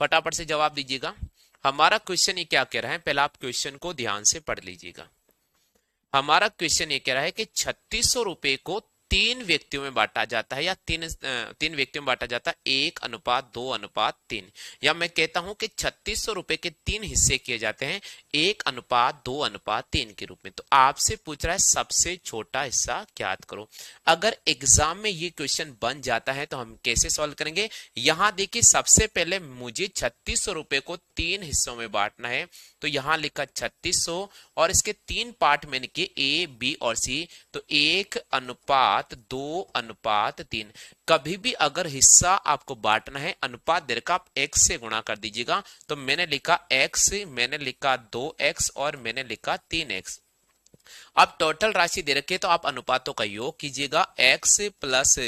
फटाफट से जवाब दीजिएगा हमारा क्वेश्चन ये क्या कह रहा है पहले आप क्वेश्चन को ध्यान से पढ़ लीजिएगा हमारा क्वेश्चन ये कह रहा है कि छत्तीस सौ रुपए को तीन व्यक्तियों में बांटा जाता है या तीन तीन व्यक्तियों में बांटा जाता है एक अनुपात दो अनुपात तीन या मैं कहता हूं कि छत्तीस सौ रुपए के तीन हिस्से किए जाते हैं एक अनुपात दो अनुपात तीन के रूप में तो आपसे पूछ रहा है सबसे छोटा हिस्सा ज्ञात करो अगर एग्जाम में ये क्वेश्चन बन जाता है तो हम कैसे सॉल्व करेंगे यहां देखिए सबसे पहले मुझे छत्तीस सौ रुपए को तीन हिस्सों में बांटना है तो यहां लिखा छत्तीस सौ और इसके तीन पार्ट मैंने किए ए बी और सी तो एक अनुपात अनुपात दो अनुपात तीन कभी भी अगर हिस्सा आपको बांटना है अनुपात दे रखा आप एक्स से गुणा कर दीजिएगा तो मैंने लिखा एक्स मैंने लिखा दो एक्स और मैंने लिखा तीन एक्स अब टोटल राशि दे रखी है तो आप अनुपातों का योग कीजिएगा एक्स प्लस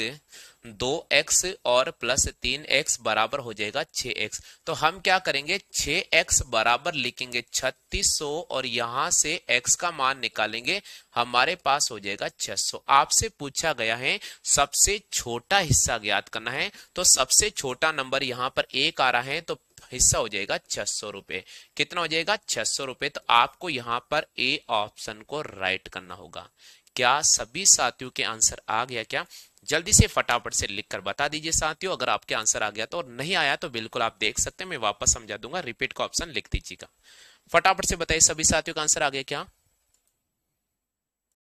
दो एक्स और प्लस तीन एक्स बराबर हो जाएगा छ एक्स तो हम क्या करेंगे छ एक्स बराबर लिखेंगे छत्तीस सौ और यहां से एक्स का मान निकालेंगे हमारे पास हो जाएगा सौ आपसे पूछा गया है सबसे छोटा हिस्सा ज्ञात करना है तो सबसे छोटा नंबर यहाँ पर एक आ रहा है तो हिस्सा हो जाएगा छह सौ रुपए कितना हो जाएगा छह सौ रुपए तो आपको यहाँ पर ए ऑप्शन को राइट करना होगा क्या सभी साथियों के आंसर आ गया क्या जल्दी से फटाफट से लिख कर बता दीजिए साथियों अगर आपके आंसर आ गया तो और नहीं आया तो बिल्कुल आप देख सकते हैं मैं वापस समझा दूंगा रिपीट का ऑप्शन लिख दीजिएगा फटाफट से बताइए सभी साथियों का आंसर आ गया क्या